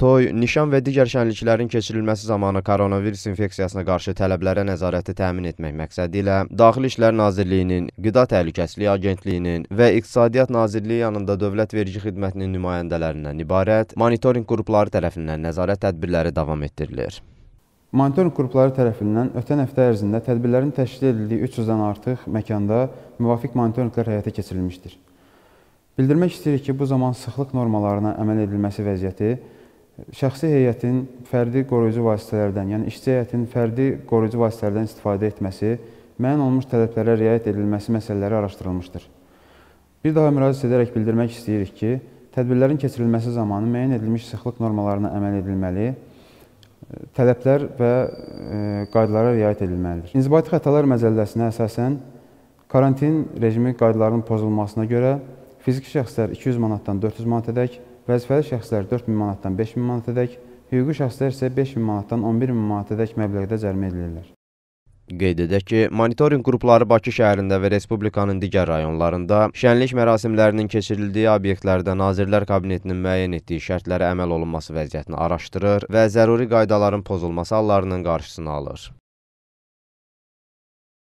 toy, nişan və digər şənliklərin keçirilməsi zamanı koronavirus infeksiyasına qarşı tələblərə nəzarəti təmin etmək məqsədi ilə Daxili İşlər Nazirliyinin, Qida Təhlükəsizliyi Agentliyinin və İqtisadiyyat Nazirliyi yanında Dövlət Vergi Xidmətinin nümayəndələrindən ibarət monitorinq qrupları tərəfindən nəzarət tədbirləri davam etdirilir. Monitorinq qrupları tərəfindən ötən həftə ərzində tədbirlərin təşkil edildiyi 300-dən artıq məkanda müvafiq monitorinqlər həyata keçirilmişdir. Bildirmək istəyirik ki, bu zaman sıxlıq normalarına əməl edilməsi vəziyyəti şəxsi heyətin fərdi qoruyucu vasitələrdən, yəni işçi heyətinin fərdi qoruyucu vasitələrdən istifadə etməsi, müəyyən olunmuş tələblərə riayət edilməsi məsələləri araşdırılmışdır. Bir daha müraciət edərək bildirmək istəyirik ki, tədbirlərin keçirilməsi zamanı müəyyən edilmiş sıxlıq normalarına əməl edilməli, tələblər və e, qaydalara riayət edilməlidir. İnzibati xətalar məcəlləsinə əsasən karantin rejimi qaydalarının pozulmasına görə fiziki şəxslər 200 manatdan 400 manatədək, Vəzifəli şəxslər 4000 manatdan 5000 manatədək, hüquqi şəxslər isə 5000 manatdan 11000 manatədək məbləğdə cərimə edilirlər. Qeyd edək ki, monitorinq qrupları Bakı şəhərində və Respublikanın digər rayonlarında şənlik mərasimlərinin keçirildiyi obyektlərdə Nazirlər Kabinetinin müəyyən etdiyi şərtlərə əməl olunması vəziyyətini araşdırır və zəruri qaydaların pozulması hallarının qarşısını alır.